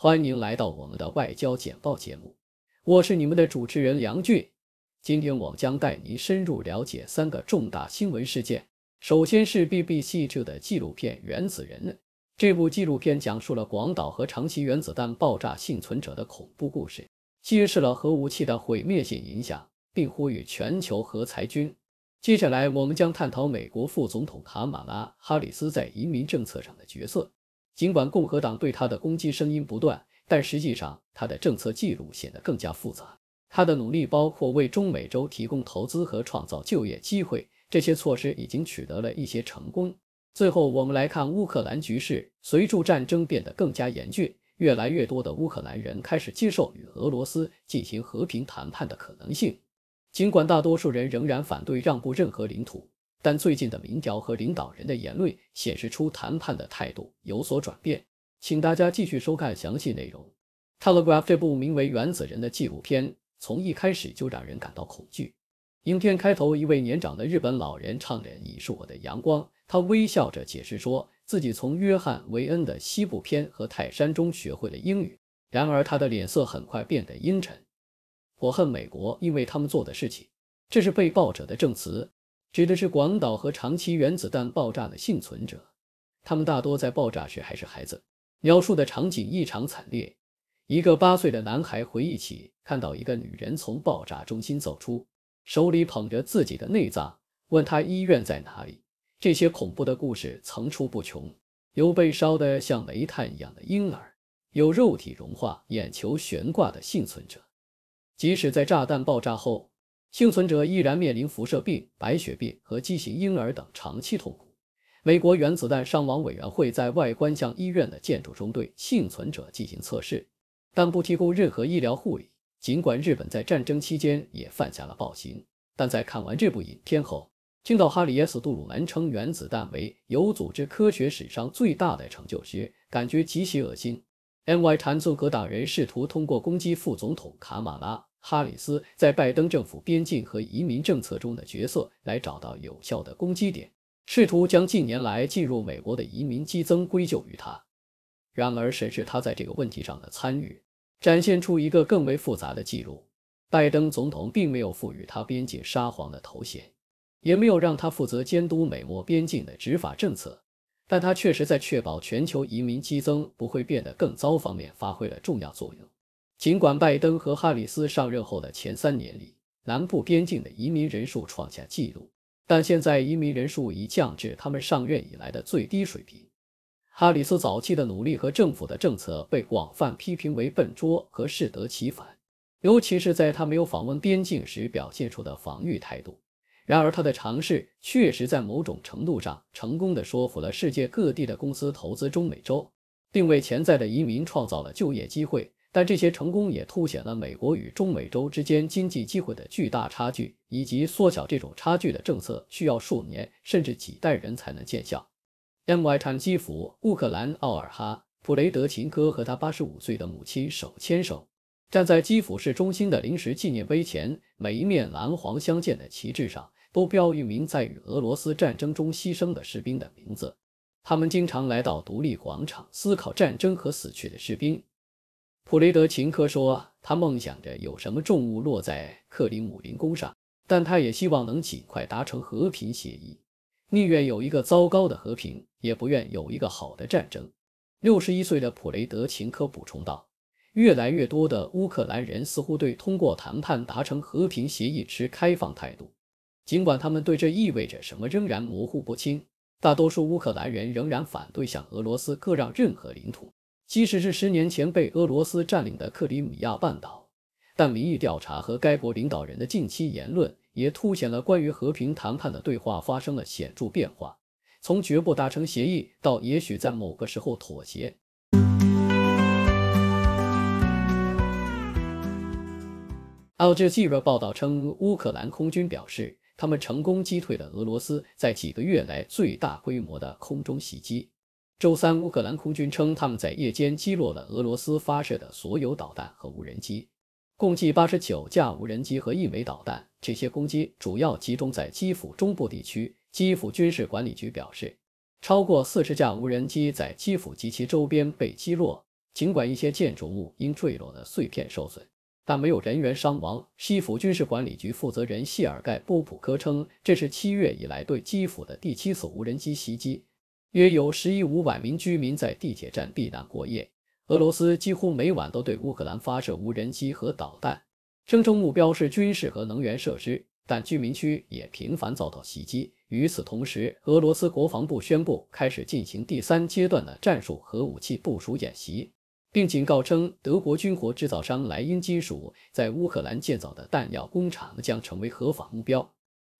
欢迎来到我们的外交简报节目，我是你们的主持人梁俊。今天我将带您深入了解三个重大新闻事件。首先是 BBC 制的纪录片《原子人》，这部纪录片讲述了广岛和长崎原子弹爆炸幸存者的恐怖故事，揭示了核武器的毁灭性影响，并呼吁全球核裁军。接下来，我们将探讨美国副总统卡马拉·哈里斯在移民政策上的角色。尽管共和党对他的攻击声音不断，但实际上他的政策记录显得更加复杂。他的努力包括为中美洲提供投资和创造就业机会，这些措施已经取得了一些成功。最后，我们来看乌克兰局势，随着战争变得更加严峻，越来越多的乌克兰人开始接受与俄罗斯进行和平谈判的可能性，尽管大多数人仍然反对让步任何领土。但最近的民调和领导人的言论显示出谈判的态度有所转变，请大家继续收看详细内容。t e l e g r a p h 这部名为《原子人》的纪录片从一开始就让人感到恐惧。影片开头，一位年长的日本老人唱着“你是我的阳光”，他微笑着解释说自己从约翰·维恩的西部片和《泰山》中学会了英语。然而，他的脸色很快变得阴沉。我恨美国，因为他们做的事情。这是被暴者的证词。指的是广岛和长崎原子弹爆炸的幸存者，他们大多在爆炸时还是孩子。描述的场景异常惨烈。一个八岁的男孩回忆起看到一个女人从爆炸中心走出，手里捧着自己的内脏，问他医院在哪里。这些恐怖的故事层出不穷：有被烧得像煤炭一样的婴儿，有肉体融化、眼球悬挂的幸存者。即使在炸弹爆炸后。幸存者依然面临辐射病、白血病和畸形婴儿等长期痛苦。美国原子弹伤亡委员会在外观像医院的建筑中对幸存者进行测试，但不提供任何医疗护理。尽管日本在战争期间也犯下了暴行，但在看完这部影片后，听到哈里耶斯·杜鲁门称原子弹为“有组织科学史上最大的成就”时，感觉极其恶心。NY 坦宗格党人试图通过攻击副总统卡马拉。哈里斯在拜登政府边境和移民政策中的角色，来找到有效的攻击点，试图将近年来进入美国的移民激增归咎于他。然而，谁是他在这个问题上的参与，展现出一个更为复杂的记录。拜登总统并没有赋予他“边境沙皇”的头衔，也没有让他负责监督美墨边境的执法政策，但他确实在确保全球移民激增不会变得更糟方面发挥了重要作用。尽管拜登和哈里斯上任后的前三年里，南部边境的移民人数创下纪录，但现在移民人数已降至他们上任以来的最低水平。哈里斯早期的努力和政府的政策被广泛批评为笨拙和适得其反，尤其是在他没有访问边境时表现出的防御态度。然而，他的尝试确实在某种程度上成功地说服了世界各地的公司投资中美洲，并为潜在的移民创造了就业机会。但这些成功也凸显了美国与中美洲之间经济机会的巨大差距，以及缩小这种差距的政策需要数年甚至几代人才能见效。M. Y. 坦基辅、乌克兰，奥尔哈普雷德琴科和他85岁的母亲手牵手，站在基辅市中心的临时纪念碑前，每一面蓝黄相间的旗帜上都标一名在与俄罗斯战争中牺牲的士兵的名字。他们经常来到独立广场，思考战争和死去的士兵。普雷德琴科说，他梦想着有什么重物落在克里姆林宫上，但他也希望能尽快达成和平协议，宁愿有一个糟糕的和平，也不愿有一个好的战争。六十一岁的普雷德琴科补充道，越来越多的乌克兰人似乎对通过谈判达成和平协议持开放态度，尽管他们对这意味着什么仍然模糊不清。大多数乌克兰人仍然反对向俄罗斯割让任何领土。即使是十年前被俄罗斯占领的克里米亚半岛，但民意调查和该国领导人的近期言论也凸显了关于和平谈判的对话发生了显著变化，从绝不达成协议到也许在某个时候妥协。Al Jazeera 报道称，乌克兰空军表示，他们成功击退了俄罗斯在几个月来最大规模的空中袭击。周三，乌克兰空军称，他们在夜间击落了俄罗斯发射的所有导弹和无人机，共计八十九架无人机和一枚导弹。这些攻击主要集中在基辅中部地区。基辅军事管理局表示，超过四十架无人机在基辅及其周边被击落。尽管一些建筑物因坠落的碎片受损，但没有人员伤亡。基辅军事管理局负责人谢尔盖·波普科称，这是七月以来对基辅的第七次无人机袭击。约有11500名居民在地铁站避难过夜。俄罗斯几乎每晚都对乌克兰发射无人机和导弹，声称目标是军事和能源设施，但居民区也频繁遭到袭击。与此同时，俄罗斯国防部宣布开始进行第三阶段的战术核武器部署演习，并警告称，德国军火制造商莱茵金属在乌克兰建造的弹药工厂将成为合法目标。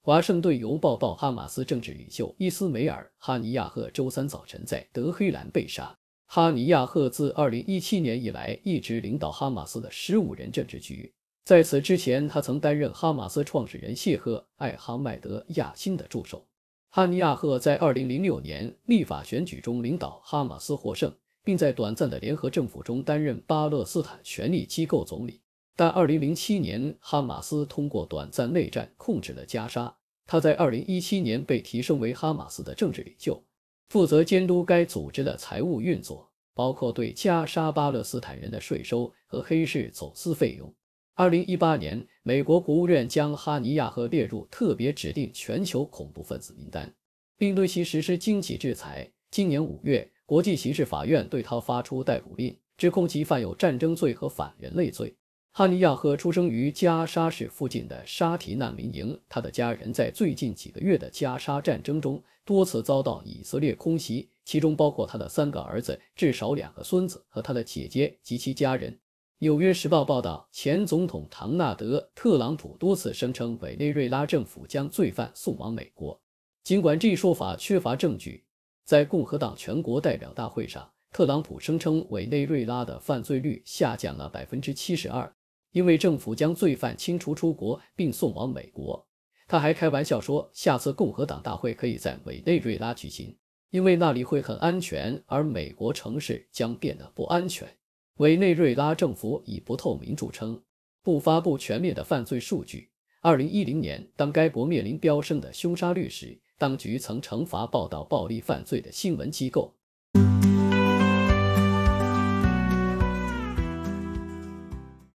《华盛顿邮报》报，哈马斯政治领袖伊斯梅尔·哈尼亚赫周三早晨在德黑兰被杀。哈尼亚赫自2017年以来一直领导哈马斯的十五人政治局。在此之前，他曾担任哈马斯创始人谢赫艾哈迈德·亚辛的助手。哈尼亚赫在2006年立法选举中领导哈马斯获胜，并在短暂的联合政府中担任巴勒斯坦权力机构总理。但2007年，哈马斯通过短暂内战控制了加沙。他在2017年被提升为哈马斯的政治领袖，负责监督该组织的财务运作，包括对加沙巴勒斯坦人的税收和黑市走私费用。2018年，美国国务院将哈尼亚赫列入特别指定全球恐怖分子名单，并对其实施经济制裁。今年五月，国际刑事法院对他发出逮捕令，指控其犯有战争罪和反人类罪。哈尼亚赫出生于加沙市附近的沙提难民营，他的家人在最近几个月的加沙战争中多次遭到以色列空袭，其中包括他的三个儿子、至少两个孙子和他的姐姐及其家人。《纽约时报》报道，前总统唐纳德·特朗普多次声称，委内瑞拉政府将罪犯送往美国，尽管这一说法缺乏证据。在共和党全国代表大会上，特朗普声称，委内瑞拉的犯罪率下降了百分之七十二。因为政府将罪犯清除出国并送往美国，他还开玩笑说，下次共和党大会可以在委内瑞拉举行，因为那里会很安全，而美国城市将变得不安全。委内瑞拉政府以不透明著称，不发布全面的犯罪数据。二零一零年，当该国面临飙升的凶杀率时，当局曾惩罚报道暴力犯罪的新闻机构。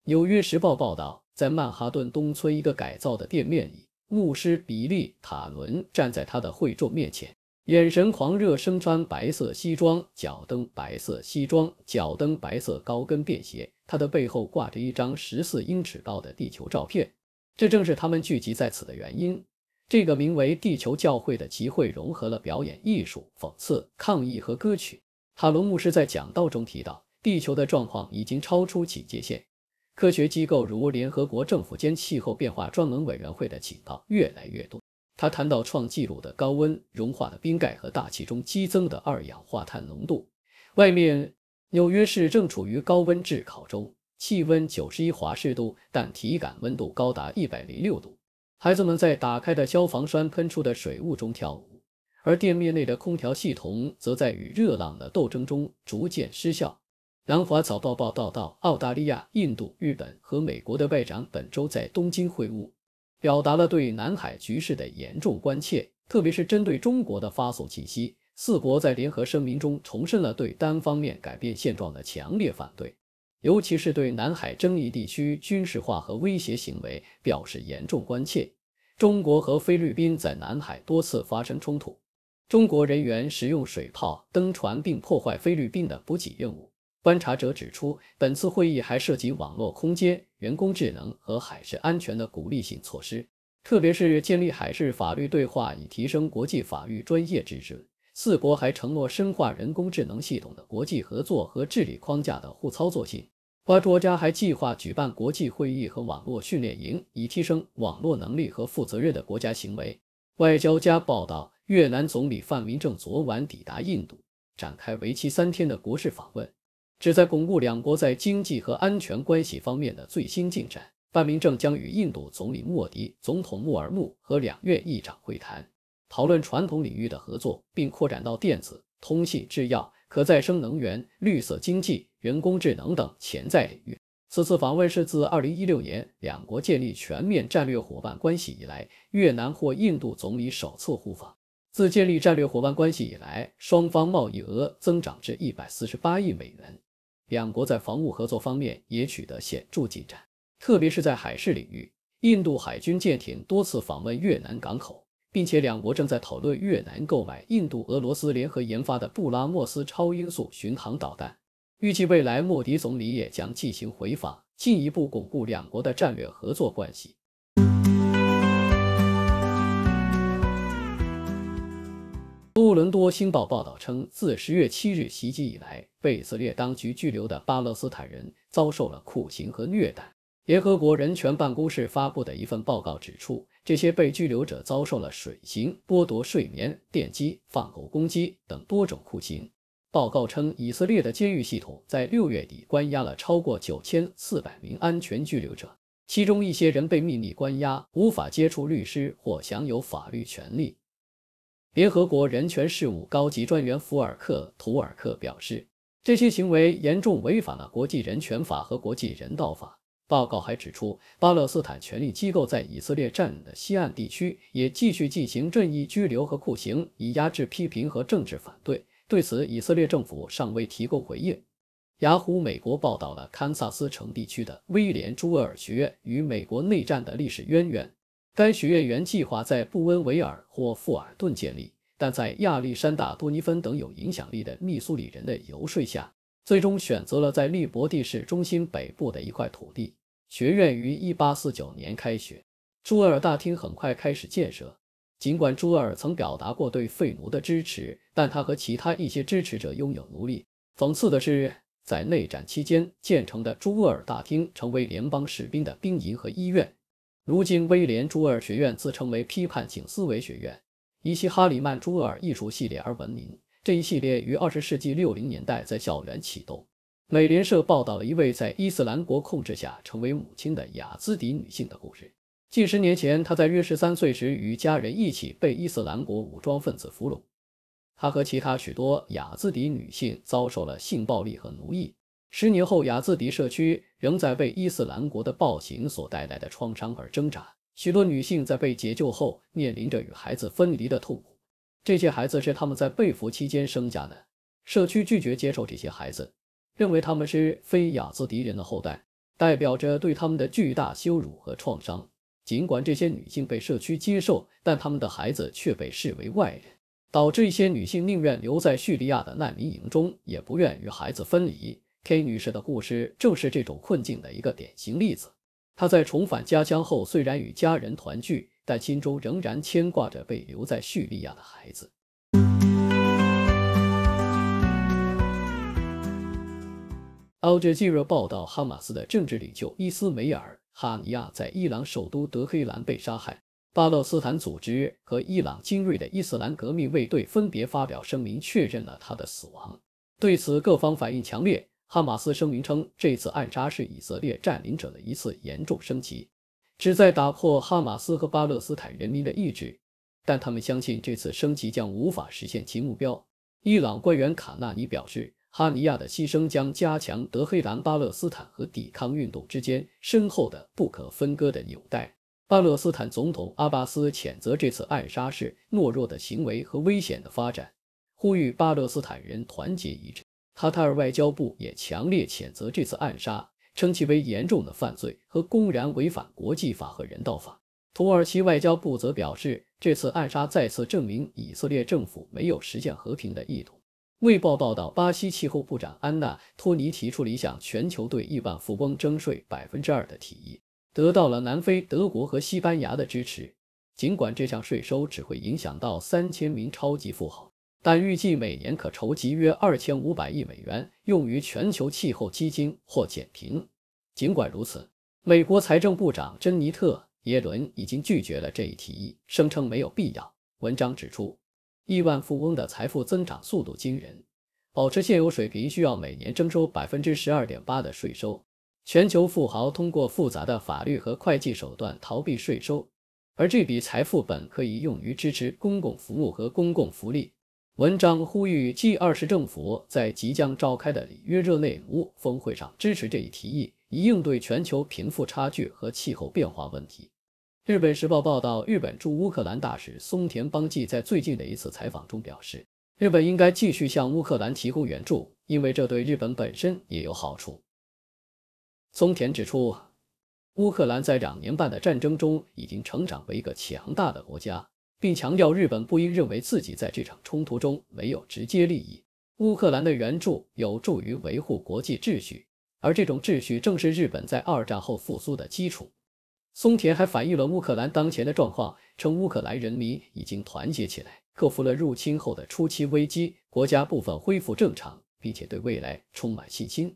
纽约时报报道，在曼哈顿东村一个改造的店面里，牧师比利·塔伦站在他的会众面前，眼神狂热，身穿白色西装，脚蹬白色西装脚蹬白色高跟便鞋。他的背后挂着一张十四英尺高的地球照片，这正是他们聚集在此的原因。这个名为“地球教会”的集会融合了表演艺术、讽刺、抗议和歌曲。塔伦牧师在讲道中提到，地球的状况已经超出警戒线。科学机构如联合国政府间气候变化专门委员会的警告越来越多。他谈到创纪录的高温融化了冰盖和大气中激增的二氧化碳浓度。外面，纽约市正处于高温炙烤中，气温九十一华氏度，但体感温度高达一百零六度。孩子们在打开的消防栓喷出的水雾中跳舞，而店面内的空调系统则在与热浪的斗争中逐渐失效。《南华早报》报道，到澳大利亚、印度、日本和美国的外长本周在东京会晤，表达了对南海局势的严重关切，特别是针对中国的发送信息。四国在联合声明中重申了对单方面改变现状的强烈反对，尤其是对南海争议地区军事化和威胁行为表示严重关切。中国和菲律宾在南海多次发生冲突，中国人员使用水炮登船并破坏菲律宾的补给任务。观察者指出，本次会议还涉及网络空间、人工智能和海事安全的鼓励性措施，特别是建立海事法律对话，以提升国际法律专业知识。四国还承诺深化人工智能系统的国际合作和治理框架的互操作性。八国还计划举办国际会议和网络训练营，以提升网络能力和负责任的国家行为。外交家报道，越南总理范明正昨晚抵达印度，展开为期三天的国事访问。旨在巩固两国在经济和安全关系方面的最新进展，范明正将与印度总理莫迪、总统穆尔穆和两院议长会谈，讨论传统领域的合作，并扩展到电子、通信、制药、可再生能源、绿色经济、人工智能等潜在领域。此次访问是自2016年两国建立全面战略伙伴关系以来，越南或印度总理首次互访。自建立战略伙伴关系以来，双方贸易额增长至148亿美元。两国在防务合作方面也取得显著进展，特别是在海事领域，印度海军舰艇多次访问越南港口，并且两国正在讨论越南购买印度、俄罗斯联合研发的布拉莫斯超音速巡航导弹。预计未来莫迪总理也将进行回访，进一步巩固两国的战略合作关系。多伦多星报报道称，自十月七日袭击以来，被以色列当局拘留的巴勒斯坦人遭受了酷刑和虐待。联合国人权办公室发布的一份报告指出，这些被拘留者遭受了水刑、剥夺睡眠、电击、放狗攻击等多种酷刑。报告称，以色列的监狱系统在六月底关押了超过九千四百名安全拘留者，其中一些人被秘密关押，无法接触律师或享有法律权利。联合国人权事务高级专员福尔克·图尔克表示，这些行为严重违反了国际人权法和国际人道法。报告还指出，巴勒斯坦权力机构在以色列占领的西岸地区也继续进行任意拘留和酷刑，以压制批评和政治反对。对此，以色列政府尚未提供回应。雅虎美国报道了堪萨斯城地区的威廉·朱厄尔学院与美国内战的历史渊源。该学院原计划在布恩维尔或富尔顿建立，但在亚历山大·多尼芬等有影响力的密苏里人的游说下，最终选择了在利伯蒂市中心北部的一块土地。学院于1849年开学，朱厄尔大厅很快开始建设。尽管朱厄尔曾表达过对废奴的支持，但他和其他一些支持者拥有奴隶。讽刺的是，在内战期间建成的朱厄尔大厅成为联邦士兵的兵营和医院。如今，威廉·朱尔学院自称为“批判性思维学院”，以其哈里曼·朱尔艺术系列而闻名。这一系列于20世纪60年代在校园启动。美联社报道了一位在伊斯兰国控制下成为母亲的雅兹迪女性的故事。近十年前，她在约13岁时与家人一起被伊斯兰国武装分子俘虏。她和其他许多雅兹迪女性遭受了性暴力和奴役。十年后，雅兹迪社区仍在为伊斯兰国的暴行所带来的创伤而挣扎。许多女性在被解救后，面临着与孩子分离的痛苦。这些孩子是他们在被俘期间生下的。社区拒绝接受这些孩子，认为他们是非雅兹迪人的后代，代表着对他们的巨大羞辱和创伤。尽管这些女性被社区接受，但他们的孩子却被视为外人，导致一些女性宁愿留在叙利亚的难民营中，也不愿与孩子分离。K 女士的故事正是这种困境的一个典型例子。她在重返家乡后，虽然与家人团聚，但心中仍然牵挂着被留在叙利亚的孩子。《Al Jazeera》报道，哈马斯的政治领袖伊斯梅尔·哈尼亚在伊朗首都德黑兰被杀害。巴勒斯坦组织和伊朗精锐的伊斯兰革命卫队分别发表声明，确认了他的死亡。对此，各方反应强烈。哈马斯声明称，这次暗杀是以色列占领者的一次严重升级，旨在打破哈马斯和巴勒斯坦人民的意志。但他们相信，这次升级将无法实现其目标。伊朗官员卡纳尼表示，哈尼亚的牺牲将加强德黑兰、巴勒斯坦和抵抗运动之间深厚的、不可分割的纽带。巴勒斯坦总统阿巴斯谴责这次暗杀是懦弱的行为和危险的发展，呼吁巴勒斯坦人团结一致。卡塔尔外交部也强烈谴责这次暗杀，称其为严重的犯罪和公然违反国际法和人道法。土耳其外交部则表示，这次暗杀再次证明以色列政府没有实现和平的意图。《卫报》报道，巴西气候部长安娜·托尼提出，项全球对亿万富翁征税2%的提议，得到了南非、德国和西班牙的支持。尽管这项税收只会影响到3000名超级富豪。但预计每年可筹集约二千五百亿美元，用于全球气候基金或减贫。尽管如此，美国财政部长珍妮特·耶伦已经拒绝了这一提议，声称没有必要。文章指出，亿万富翁的财富增长速度惊人，保持现有水平需要每年征收百分之十二点八的税收。全球富豪通过复杂的法律和会计手段逃避税收，而这笔财富本可以用于支持公共服务和公共福利。文章呼吁 G20 政府在即将召开的里约热内卢峰会上支持这一提议，以应对全球贫富差距和气候变化问题。日本时报报道，日本驻乌克兰大使松田邦纪在最近的一次采访中表示，日本应该继续向乌克兰提供援助，因为这对日本本身也有好处。松田指出，乌克兰在两年半的战争中已经成长为一个强大的国家。并强调，日本不应认为自己在这场冲突中没有直接利益。乌克兰的援助有助于维护国际秩序，而这种秩序正是日本在二战后复苏的基础。松田还反映了乌克兰当前的状况，称乌克兰人民已经团结起来，克服了入侵后的初期危机，国家部分恢复正常，并且对未来充满信心。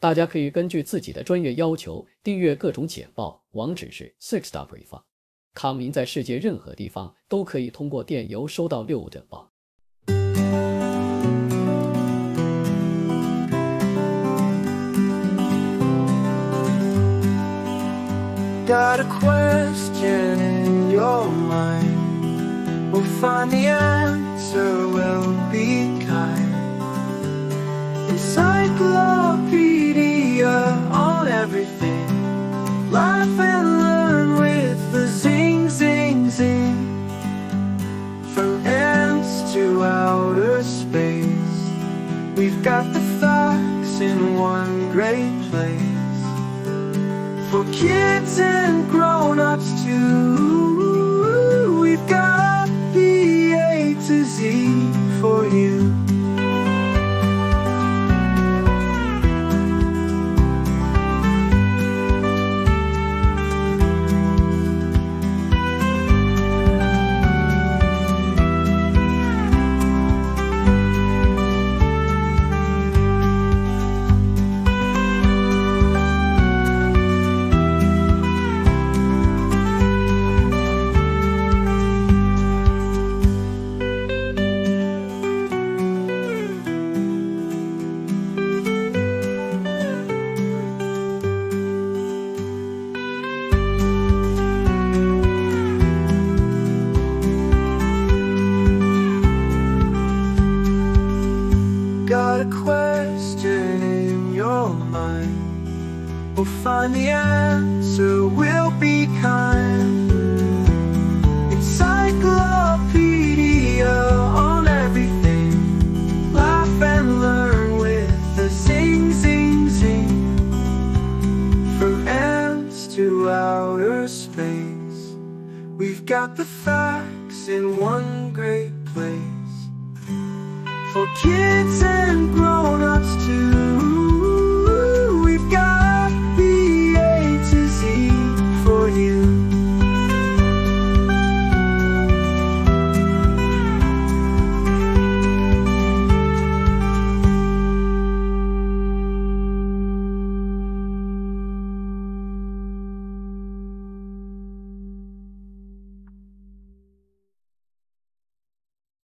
大家可以根据自己的专业要求订阅各种简报，网址是 sixwbrief。康明在世界任何地方都可以通过电邮收到六五简报。Got a question in your mind. We'll find the answer, we'll be kind everything. Laugh and learn with the zing, zing, zing. From ants to outer space, we've got the facts in one great place. For kids and grown-ups too. first We've got the facts in one great place For kids and grown-ups too